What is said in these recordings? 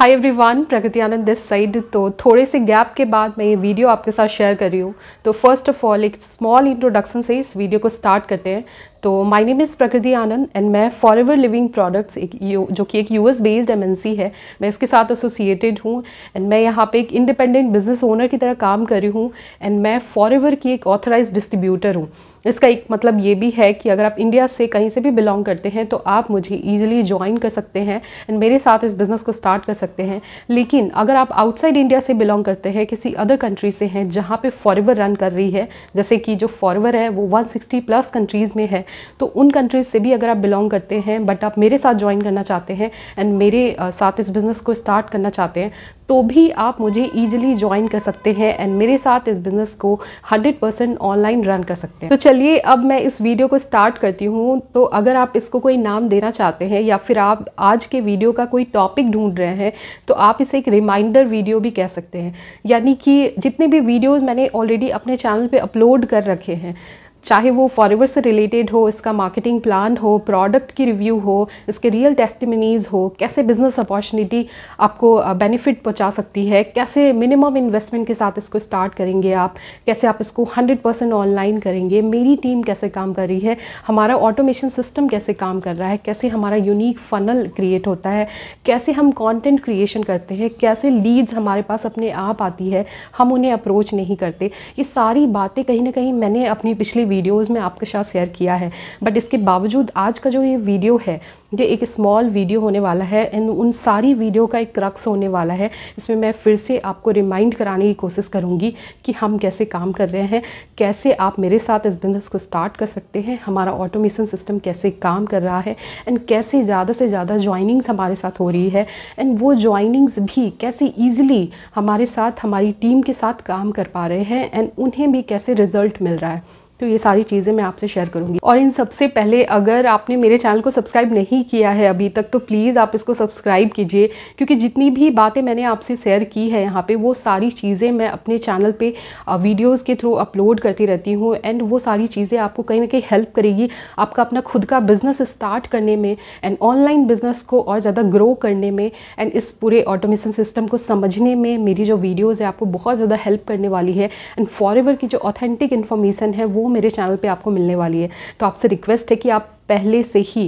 hi everyone Pragati Anand this side तो थोड़े से गैप के बाद मैं ये वीडियो आपके साथ शेयर कर रही हूँ तो फर्स्ट ऑफ ऑल एक स्मॉल इंट्रोडक्शन से इस वीडियो को स्टार्ट करते हैं तो my name is Prakriti Anand and मैं फॉर एवर लिविंग प्रोडक्ट्स एक जो कि एक यूएस बेस्ड एमएनसी है मैं इसके साथ एसोसिएटेड हूँ एंड मैं यहाँ पे एक इंडिपेंडेंट बिजनेस ओनर की तरह काम कर रही हूँ एंड मैं फॉर एवर की एक ऑथराइज डिस्ट्रीब्यूटर हूँ इसका एक मतलब ये भी है कि अगर आप इंडिया से कहीं से भी बिलोंग करते हैं तो आप मुझे ईजिली ज्वाइन कर सकते हैं एंड मेरे साथ इस बिज़नेस को स्टार्ट कर सकते हैं लेकिन अगर आप आउटसाइड इंडिया से बिलोंग करते हैं किसी अदर कंट्री से हैं जहाँ पे फॉरेवर रन कर रही है जैसे कि जो फॉरवर है वो 160 प्लस कंट्रीज़ में है तो उन कंट्रीज़ से भी अगर आप बिलोंग करते हैं बट आप मेरे साथ ज्वाइन करना चाहते हैं एंड मेरे साथ इस बिज़नेस को स्टार्ट करना चाहते हैं तो भी आप मुझे ईजिली ज्वाइन कर सकते हैं एंड मेरे साथ इस बिज़नेस को 100% ऑनलाइन रन कर सकते हैं तो चलिए अब मैं इस वीडियो को स्टार्ट करती हूँ तो अगर आप इसको कोई नाम देना चाहते हैं या फिर आप आज के वीडियो का कोई टॉपिक ढूंढ रहे हैं तो आप इसे एक रिमाइंडर वीडियो भी कह सकते हैं यानी कि जितने भी वीडियोज़ मैंने ऑलरेडी अपने चैनल पर अपलोड कर रखे हैं चाहे वो फॉरवर से रिलेटेड हो इसका मार्केटिंग प्लान हो प्रोडक्ट की रिव्यू हो इसके रियल टेस्टिमनीज हो कैसे बिजनेस अपॉर्चुनिटी आपको बेनिफिट पहुंचा सकती है कैसे मिनिमम इन्वेस्टमेंट के साथ इसको स्टार्ट करेंगे आप कैसे आप इसको 100 परसेंट ऑनलाइन करेंगे मेरी टीम कैसे काम कर रही है हमारा ऑटोमेशन सिस्टम कैसे काम कर रहा है कैसे हमारा यूनिक फनल क्रिएट होता है कैसे हम कॉन्टेंट क्रिएशन करते हैं कैसे लीड्स हमारे पास अपने आप आती है हम उन्हें अप्रोच नहीं करते ये सारी बातें कहीं ना कहीं मैंने अपनी पिछली वीडियोज़ में आपके साथ शेयर किया है बट इसके बावजूद आज का जो ये वीडियो है ये एक स्मॉल वीडियो होने वाला है एंड उन सारी वीडियो का एक रक्स होने वाला है इसमें मैं फिर से आपको रिमाइंड कराने की कोशिश करूँगी कि हम कैसे काम कर रहे हैं कैसे आप मेरे साथ इस बिज़नेस को स्टार्ट कर सकते हैं हमारा ऑटोमेशन सिस्टम कैसे काम कर रहा है एंड कैसे ज़्यादा से ज़्यादा ज्वाइनिंग्स हमारे साथ हो रही है एंड वो ज्वाइनिंग्स भी कैसे ईजिली हमारे साथ हमारी टीम के साथ काम कर पा रहे हैं एंड उन्हें भी कैसे रिज़ल्ट मिल रहा है तो ये सारी चीज़ें मैं आपसे शेयर करूँगी और इन सबसे पहले अगर आपने मेरे चैनल को सब्सक्राइब नहीं किया है अभी तक तो प्लीज़ आप इसको सब्सक्राइब कीजिए क्योंकि जितनी भी बातें मैंने आपसे शेयर की है यहाँ पर वो सारी चीज़ें मैं अपने चैनल पर वीडियोज़ के थ्रू अपलोड करती रहती हूँ एंड वो सारी चीज़ें आपको कहीं ना कहीं हेल्प करेगी आपका अपना खुद का बिज़नेस स्टार्ट करने में एंड ऑनलाइन बिज़नेस को और ज़्यादा ग्रो करने में एंड इस पूरे ऑटोमेशन सिस्टम को समझने में मेरी जो वीडियोज़ है आपको बहुत ज़्यादा हेल्प करने वाली है एंड फॉर की जो ऑथेंटिक इन्फॉर्मेशन है वो मेरे चैनल पर आपको मिलने वाली है तो आपसे रिक्वेस्ट है कि आप पहले से ही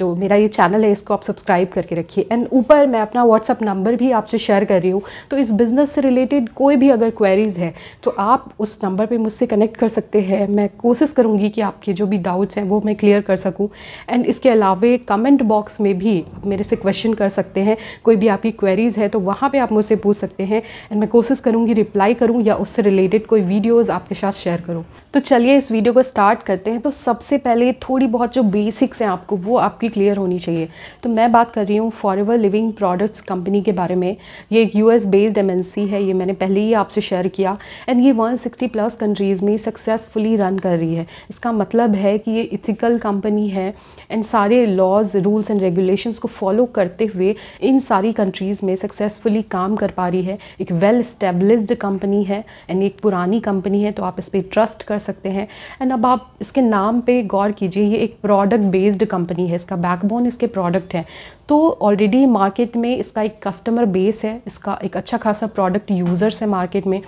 जो मेरा ये चैनल है इसको आप सब्सक्राइब करके रखिए एंड ऊपर मैं अपना व्हाट्सअप नंबर भी आपसे शेयर कर रही हूँ तो इस बिज़नेस से रिलेटेड कोई भी अगर क्वेरीज़ है तो आप उस नंबर पर मुझसे कनेक्ट कर सकते हैं मैं कोशिश करूँगी कि आपके जो भी डाउट्स हैं वो मैं क्लियर कर सकूँ एंड इसके अलावे कमेंट बॉक्स में भी आप मेरे से क्वेश्चन कर सकते हैं कोई भी आपकी क्वेरीज़ है तो वहाँ पर आप मुझसे पूछ सकते हैं एंड मैं कोशिश करूँगी रिप्लाई करूँ या उससे रिलेटेड कोई वीडियोज़ आपके साथ शेयर करूँ तो चलिए इस वीडियो को स्टार्ट करते हैं तो सबसे पहले थोड़ी बहुत जो बेसिक्स हैं आपको वो आपकी क्लियर होनी चाहिए तो मैं बात कर रही हूँ एवर लिविंग प्रोडक्ट्स कंपनी के बारे में ये एक एस बेस्ड एमएनसी है ये मैंने पहले ही आपसे शेयर किया एंड ये 160 प्लस कंट्रीज़ में सक्सेसफुली रन कर रही है इसका मतलब है कि ये इथिकल कंपनी है एंड सारे लॉज रूल्स एंड रेगुलेशन को फॉलो करते हुए इन सारी कंट्रीज़ में सक्सेसफुली काम कर पा रही है एक वेल स्टेब्लिश्ड कंपनी है एंड एक पुरानी कंपनी है तो आप इस पर ट्रस्ट कर सकते हैं एंड अब आप इसके नाम पर गौर कीजिए ये एक प्रॉड प्रोडक्ट बेस्ड कंपनी है इसका बैकबोन इसके प्रोडक्ट है तो ऑलरेडी मार्केट में इसका एक कस्टमर बेस है इसका एक अच्छा खासा प्रोडक्ट यूज़र्स है मार्केट में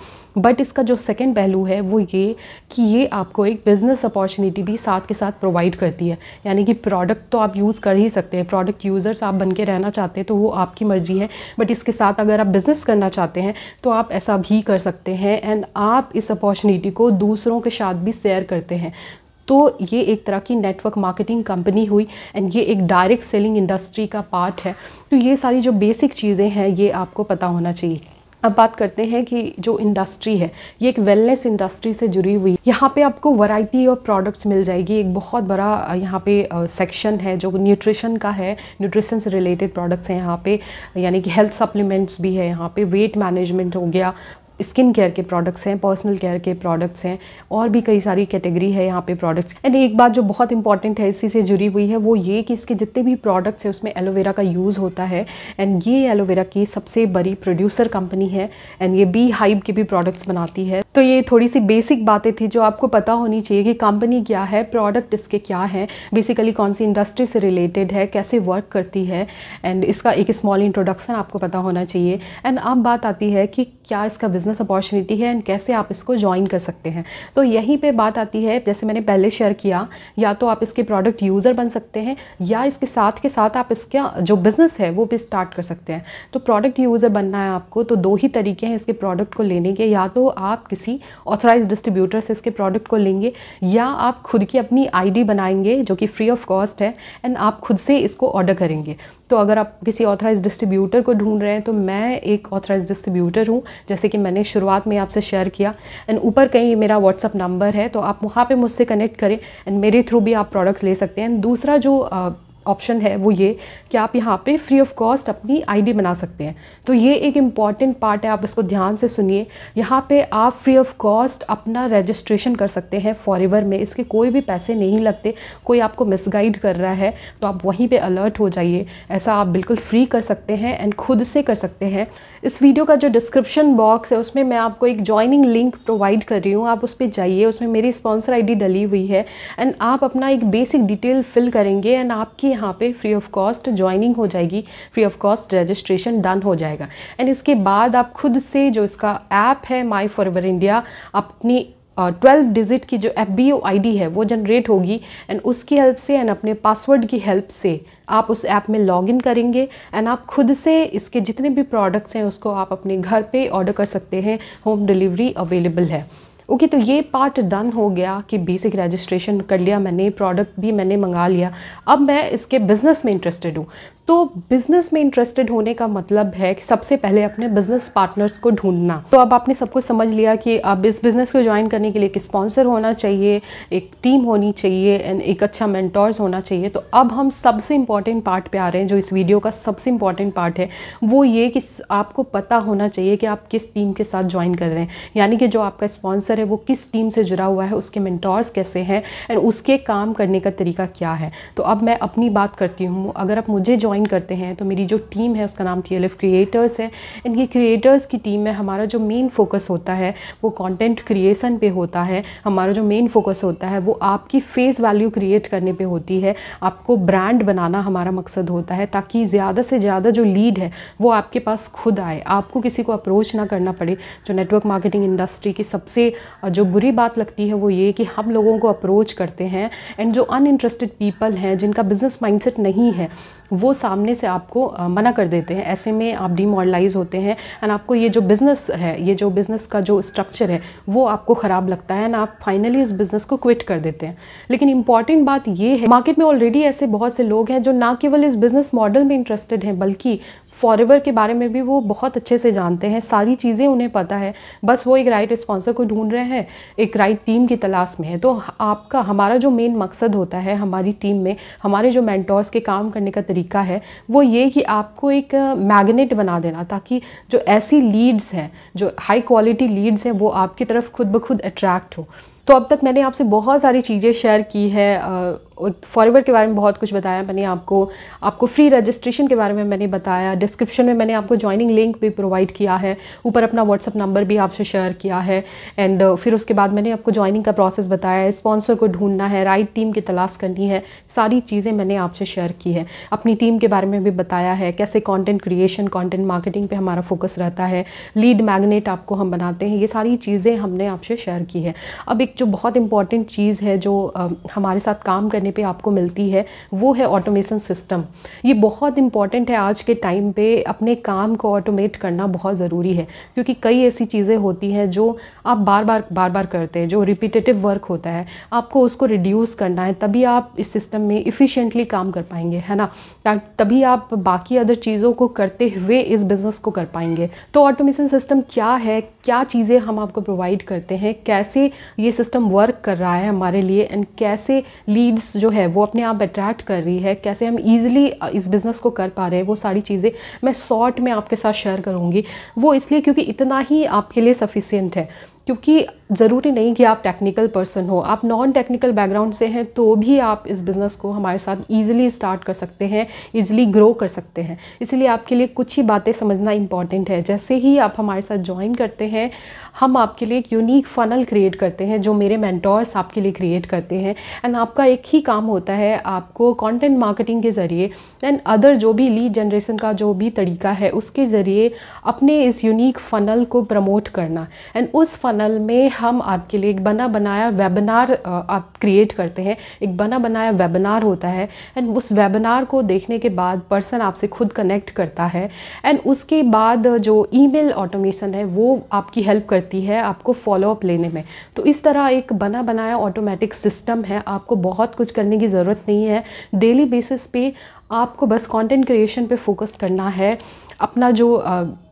बट इसका जो सेकेंड पहलू है वो ये कि ये आपको एक बिज़नेस अपॉर्चुनिटी भी साथ के साथ प्रोवाइड करती है यानी कि प्रोडक्ट तो आप यूज़ कर ही सकते हैं प्रोडक्ट यूज़र्स आप बन के रहना चाहते हैं तो वो आपकी मर्ज़ी है बट इसके साथ अगर आप बिज़नेस करना चाहते हैं तो आप ऐसा भी कर सकते हैं एंड आप इस अपॉर्चुनिटी को दूसरों के साथ भी शेयर करते हैं तो ये एक तरह की नेटवर्क मार्केटिंग कंपनी हुई एंड ये एक डायरेक्ट सेलिंग इंडस्ट्री का पार्ट है तो ये सारी जो बेसिक चीज़ें हैं ये आपको पता होना चाहिए अब बात करते हैं कि जो इंडस्ट्री है ये एक वेलनेस इंडस्ट्री से जुड़ी हुई यहाँ पे आपको वैरायटी ऑफ प्रोडक्ट्स मिल जाएगी एक बहुत बड़ा यहाँ पे सेक्शन है जो न्यूट्रिशन का है न्यूट्रिशन से रिलेटेड प्रोडक्ट्स हैं यहाँ पे यानी कि हेल्थ सप्लीमेंट्स भी है यहाँ पे वेट मैनेजमेंट हो गया स्किन केयर के प्रोडक्ट्स हैं पर्सनल केयर के प्रोडक्ट्स हैं और भी कई सारी कैटेगरी है यहाँ पे प्रोडक्ट्स एंड एक बात जो बहुत इंपॉर्टेंट है इसी से जुड़ी हुई है वो ये कि इसके जितने भी प्रोडक्ट्स हैं उसमें एलोवेरा का यूज़ होता है एंड ये एलोवेरा की सबसे बड़ी प्रोड्यूसर कंपनी है एंड ये बी हाइब के भी प्रोडक्ट्स बनाती है तो ये थोड़ी सी बेसिक बातें थी जो आपको पता होनी चाहिए कि कंपनी क्या है प्रोडक्ट इसके क्या हैं बेसिकली कौन सी इंडस्ट्री से रिलेटेड है कैसे वर्क करती है एंड इसका एक स्मॉल इंट्रोडक्शन आपको पता होना चाहिए एंड अब बात आती है कि क्या इसका बिजनेस बिज़नेस अपॉर्चुनिटी है एंड कैसे आप इसको ज्वाइन कर सकते हैं तो यहीं पे बात आती है जैसे मैंने पहले शेयर किया या तो आप इसके प्रोडक्ट यूज़र बन सकते हैं या इसके साथ के साथ आप इसका जो बिज़नेस है वो भी स्टार्ट कर सकते हैं तो प्रोडक्ट यूज़र बनना है आपको तो दो ही तरीके हैं इसके प्रोडक्ट को लेने के या तो आप किसी ऑथराइज डिस्ट्रीब्यूटर से इसके प्रोडक्ट को लेंगे या आप खुद की अपनी आईडी बनाएंगे जो कि फ्री ऑफ कॉस्ट है एंड आप खुद से इसको ऑर्डर करेंगे तो अगर आप किसी ऑथराइज डिस्ट्रीब्यूटर को ढूंढ रहे हैं तो मैं एक ऑथराइज डिस्ट्रीब्यूटर हूँ जैसे कि मैंने शुरुआत में आपसे शेयर किया एंड ऊपर कहीं मेरा व्हाट्सअप नंबर है तो आप वहाँ पर मुझसे कनेक्ट करें एंड मेरे थ्रू भी आप प्रोडक्ट्स ले सकते हैं एंड दूसरा जो ऑप्शन है वो ये कि आप यहाँ पे फ्री ऑफ कॉस्ट अपनी आईडी बना सकते हैं तो ये एक इम्पॉर्टेंट पार्ट है आप इसको ध्यान से सुनिए यहाँ पे आप फ्री ऑफ कॉस्ट अपना रजिस्ट्रेशन कर सकते हैं फॉरेवर में इसके कोई भी पैसे नहीं लगते कोई आपको मिसगाइड कर रहा है तो आप वहीं पर अलर्ट हो जाइए ऐसा आप बिल्कुल फ्री कर सकते हैं एंड खुद से कर सकते हैं इस वीडियो का जो डिस्क्रिप्शन बॉक्स है उसमें मैं आपको एक ज्वाइनिंग लिंक प्रोवाइड कर रही हूँ आप उस पर जाइए उसमें मेरी स्पॉन्सर आईडी डली हुई है एंड आप अपना एक बेसिक डिटेल फिल करेंगे एंड आपकी यहाँ पे फ्री ऑफ कॉस्ट ज्वाइनिंग हो जाएगी free of cost registration done हो जाएगा एंड इसके बाद आप खुद से जो इसका ऐप है माई फॉरवर इंडिया अपनी ट्वेल्व uh, डिजिट की जो F B O I D है वो जनरेट होगी एंड उसकी हेल्प से एंड अपने पासवर्ड की हेल्प से आप उस ऐप में लॉग इन करेंगे एंड आप खुद से इसके जितने भी प्रोडक्ट्स हैं उसको आप अपने घर पे ऑर्डर कर सकते हैं होम डिलीवरी अवेलेबल है ओके okay, तो ये पार्ट डन हो गया कि बेसिक रजिस्ट्रेशन कर लिया मैंने प्रोडक्ट भी मैंने मंगा लिया अब मैं इसके बिज़नेस में इंटरेस्टेड हूँ तो बिज़नेस में इंटरेस्टेड होने का मतलब है कि सबसे पहले अपने बिज़नेस पार्टनर्स को ढूंढना तो अब आपने सब कुछ समझ लिया कि आप इस बिज़नेस को ज्वाइन करने के लिए एक स्पॉन्सर होना चाहिए एक टीम होनी चाहिए एंड एक अच्छा मैंटोर्स होना चाहिए तो अब हम सबसे इम्पॉर्टेंट पार्ट पे आ रहे हैं जो इस वीडियो का सबसे इम्पॉर्टेंट पार्ट है वो ये कि आपको पता होना चाहिए कि आप किस टीम के साथ ज्वाइन कर रहे हैं यानी कि जो आपका स्पॉन्सर है वो किस टीम से जुड़ा हुआ है उसके मैंटोर्स कैसे हैं एंड उसके काम करने का तरीका क्या है तो अब मैं अपनी बात करती हूँ अगर आप मुझे ज्वाइन ज्वाइन करते हैं तो मेरी जो टीम है उसका नाम टी एल क्रिएटर्स है एंड ये क्रिएटर्स की टीम में हमारा जो मेन फोकस होता है वो कॉन्टेंट क्रिएसन पे होता है हमारा जो मेन फोकस होता है वो आपकी फेस वैल्यू क्रिएट करने पर होती है आपको ब्रांड बनाना हमारा मकसद होता है ताकि ज़्यादा से ज़्यादा जो लीड है वो आपके पास खुद आए आपको किसी को अप्रोच ना करना पड़े जो नेटवर्क मार्केटिंग इंडस्ट्री की सबसे जो बुरी बात लगती है वो ये कि हम लोगों को अप्रोच करते हैं एंड जो इंटरेस्टेड पीपल हैं जिनका बिज़नेस माइंडसेट नहीं है वो सामने से आपको मना कर देते हैं ऐसे में आप डिमोरलाइज होते हैं एंड आपको ये जो बिज़नेस है ये जो बिज़नेस का जो स्ट्रक्चर है वो आपको ख़राब लगता है एंड आप फाइनली इस बिज़नेस को क्विट कर देते हैं लेकिन इंपॉर्टेंट बात ये है मार्केट में ऑलरेडी ऐसे बहुत से लोग हैं जो ना केवल इस बिज़नेस मॉडल में इंटरेस्टेड हैं बल्कि फॉरेवर के बारे में भी वो बहुत अच्छे से जानते हैं सारी चीज़ें उन्हें पता है बस वो एक राइट स्पॉन्सर को ढूंढ रहे हैं एक राइट टीम की तलाश में है तो आपका हमारा जो मेन मकसद होता है हमारी टीम में हमारे जो मैंटोर्स के काम करने का तरीका है वो ये कि आपको एक मैगनेट बना देना ताकि जो ऐसी लीड्स हैं जो हाई क्वालिटी लीड्स हैं वो आपकी तरफ खुद ब खुद अट्रैक्ट हो तो अब तक मैंने आपसे बहुत सारी चीज़ें शेयर की है फॉरेवर के बारे में बहुत कुछ बताया मैंने आपको आपको फ्री रजिस्ट्रेशन के बारे में मैंने बताया डिस्क्रिप्शन में मैंने आपको ज्वाइनिंग लिंक भी प्रोवाइड किया है ऊपर अपना व्हाट्सअप नंबर भी आपसे शेयर किया है एंड uh, फिर उसके बाद मैंने आपको ज्वाइनिंग का प्रोसेस बताया है स्पॉन्सर को ढूंढना है राइट टीम की तलाश करनी है सारी चीज़ें मैंने आपसे शेयर की है अपनी टीम के बारे में भी बताया है कैसे कॉन्टेंट क्रिएशन कॉन्टेंट मार्केटिंग पर हमारा फोकस रहता है लीड मैगनेट आपको हम बनाते हैं ये सारी चीज़ें हमने आपसे शेयर की है अब एक जो बहुत इंपॉर्टेंट चीज़ है जो uh, हमारे साथ काम करने करने पे आपको मिलती है वो है ऑटोमेशन सिस्टम ये बहुत इंपॉर्टेंट है आज के टाइम पे अपने काम को ऑटोमेट करना बहुत ज़रूरी है क्योंकि कई ऐसी चीज़ें होती हैं जो आप बार बार बार बार करते हैं जो रिपीटेटिव वर्क होता है आपको उसको रिड्यूस करना है तभी आप इस सिस्टम में इफ़िशेंटली काम कर पाएंगे है ना तभी आप बाकी अदर चीज़ों को करते हुए इस बिज़नेस को कर पाएंगे तो ऑटोमेशन सिस्टम क्या है क्या चीज़ें हम आपको प्रोवाइड करते हैं कैसे ये सिस्टम वर्क कर रहा है हमारे लिए एंड कैसे लीड्स जो है वो अपने आप अट्रैक्ट कर रही है कैसे हम ईजिली इस बिज़नेस को कर पा रहे हैं वो सारी चीज़ें मैं शॉर्ट में आपके साथ शेयर करूँगी वो इसलिए क्योंकि इतना ही आपके लिए सफिसियंट है क्योंकि ज़रूरी नहीं कि आप टेक्निकल पर्सन हो आप नॉन टेक्निकल बैकग्राउंड से हैं तो भी आप इस बिज़नेस को हमारे साथ ईजिली स्टार्ट कर सकते हैं ईजिली ग्रो कर सकते हैं इसलिए आपके लिए कुछ ही बातें समझना इंपॉर्टेंट है जैसे ही आप हमारे साथ ज्वाइन करते हैं हम आपके लिए एक यूनिक फ़नल क्रिएट करते हैं जो मेरे मैंटोर्स आपके लिए क्रिएट करते हैं एंड आपका एक ही काम होता है आपको कॉन्टेंट मार्केटिंग के ज़रिए एंड अदर जो भी लीड जनरेशन का जो भी तरीका है उसके ज़रिए अपने इस यूनिक फ़नल को प्रमोट करना एंड उस फनल चैनल में हम आपके लिए एक बना बनाया वेबिनार आप क्रिएट करते हैं एक बना बनाया वेबिनार होता है एंड उस वेबिनार को देखने के बाद पर्सन आपसे खुद कनेक्ट करता है एंड उसके बाद जो ईमेल ऑटोमेशन है वो आपकी हेल्प करती है आपको फॉलोअप लेने में तो इस तरह एक बना बनाया ऑटोमेटिक सिस्टम है आपको बहुत कुछ करने की ज़रूरत नहीं है डेली बेसिस पे आपको बस कंटेंट क्रिएशन पे फोकस करना है अपना जो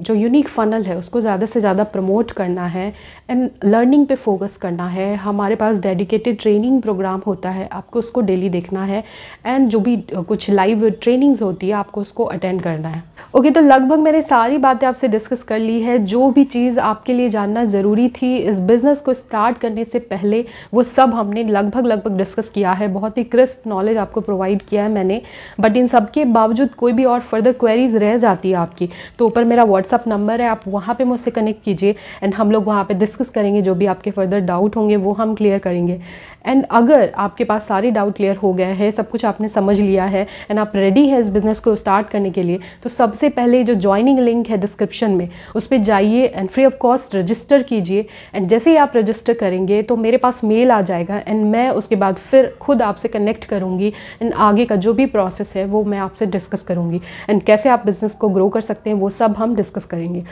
जो यूनिक फ़नल है उसको ज़्यादा से ज़्यादा प्रमोट करना है एंड लर्निंग पे फोकस करना है हमारे पास डेडिकेटेड ट्रेनिंग प्रोग्राम होता है आपको उसको डेली देखना है एंड जो भी कुछ लाइव ट्रेनिंग्स होती है आपको उसको अटेंड करना है ओके okay, तो लगभग मैंने सारी बातें आपसे डिस्कस कर ली है जो भी चीज़ आपके लिए जानना ज़रूरी थी इस बिज़नेस को स्टार्ट करने से पहले वो सब हमने लगभग लगभग डिस्कस किया है बहुत ही क्रिस्प नॉलेज आपको प्रोवाइड किया है मैंने बट इन सब के बावजूद कोई भी और फर्दर क्वेरीज रह जाती है आप आपकी तो ऊपर मेरा व्हाट्सअप नंबर है आप वहाँ पर मुझसे कनेक्ट कीजिए एंड हम लोग वहाँ पर डिस्कस करेंगे जो भी आपके फर्दर डाउट होंगे वो हम क्लियर करेंगे एंड अगर आपके पास सारे डाउट क्लियर हो गए हैं सब कुछ आपने समझ लिया है एंड आप रेडी है इस बिज़नेस को स्टार्ट करने के लिए तो सबसे पहले जो ज्वाइनिंग लिंक है डिस्क्रिप्शन में उस पर जाइए and free of cost register कीजिए एंड जैसे ही आप रजिस्टर करेंगे तो मेरे पास मेल आ जाएगा एंड मैं उसके बाद फिर खुद आपसे कनेक्ट करूँगी एंड आगे का जो भी प्रोसेस है वो मैं आपसे डिस्कस करूँगी एंड कैसे आप बिज़नेस को ग्रो कर सकते हैं वो सब हम डिस्कस करेंगे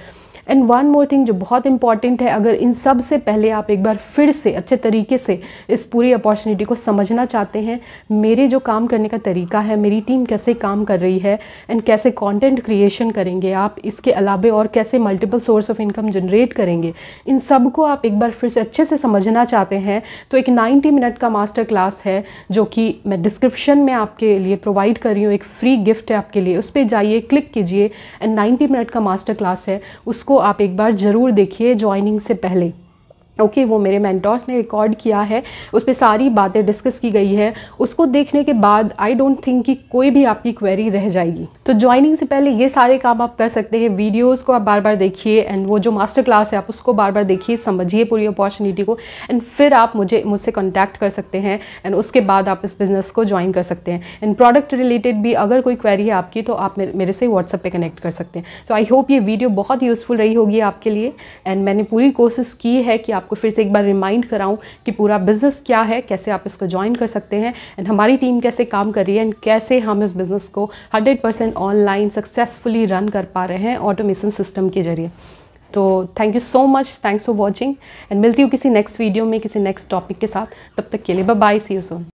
एंड वन मोर थिंग जो बहुत इंपॉर्टेंट है अगर इन सब से पहले आप एक बार फिर से अच्छे तरीके से इस पूरी अपॉर्चुनिटी को समझना चाहते हैं मेरे जो काम करने का तरीका है मेरी टीम कैसे काम कर रही है एंड कैसे कॉन्टेंट क्रिएशन करेंगे आप इसके अलावे और कैसे multiple source of income generate करेंगे इन सब को आप एक बार फिर से अच्छे से समझना चाहते हैं तो एक 90 मिनट का मास्टर क्लास है जो कि मैं डिस्क्रिप्शन में आपके लिए प्रोवाइड कर रही हूँ एक फ्री गिफ्ट है आपके लिए उस पर जाइए क्लिक कीजिए एंड 90 मिनट का मास्टर क्लास है उसको आप एक बार ज़रूर देखिए ज्वाइनिंग से पहले ओके okay, वो मेरे मैंटॉस ने रिकॉर्ड किया है उस पर सारी बातें डिस्कस की गई है उसको देखने के बाद आई डोंट थिंक कि कोई भी आपकी क्वेरी रह जाएगी तो ज्वाइनिंग से पहले ये सारे काम आप कर सकते हैं वीडियोस को आप बार बार देखिए एंड वो जो मास्टर क्लास है आप उसको बार बार देखिए समझिए पूरी अपॉर्चुनिटी को एंड फिर आप मुझे मुझसे कॉन्टैक्ट कर सकते हैं एंड उसके बाद आप इस बिज़नेस को ज्वाइन कर सकते हैं एंड प्रोडक्ट रिलेटेड भी अगर कोई क्वेरी है आपकी तो आप मेरे से व्हाट्सअप पर कनेक्ट कर सकते हैं तो आई होप ये वीडियो बहुत यूज़फुल रही होगी आपके लिए एंड मैंने पूरी कोशिश की है कि आप आपको फिर से एक बार रिमाइंड कराऊँ कि पूरा बिज़नेस क्या है कैसे आप इसको ज्वाइन कर सकते हैं एंड हमारी टीम कैसे काम कर रही है एंड कैसे हम इस बिज़नेस को hundred percent online successfully run कर पा रहे हैं ऑटोमेशन सिस्टम के जरिए तो thank you so much thanks for watching and मिलती हूँ किसी नेक्स्ट वीडियो में किसी नेक्स्ट टॉपिक के साथ तब तक के लिए बाय सी यू सोन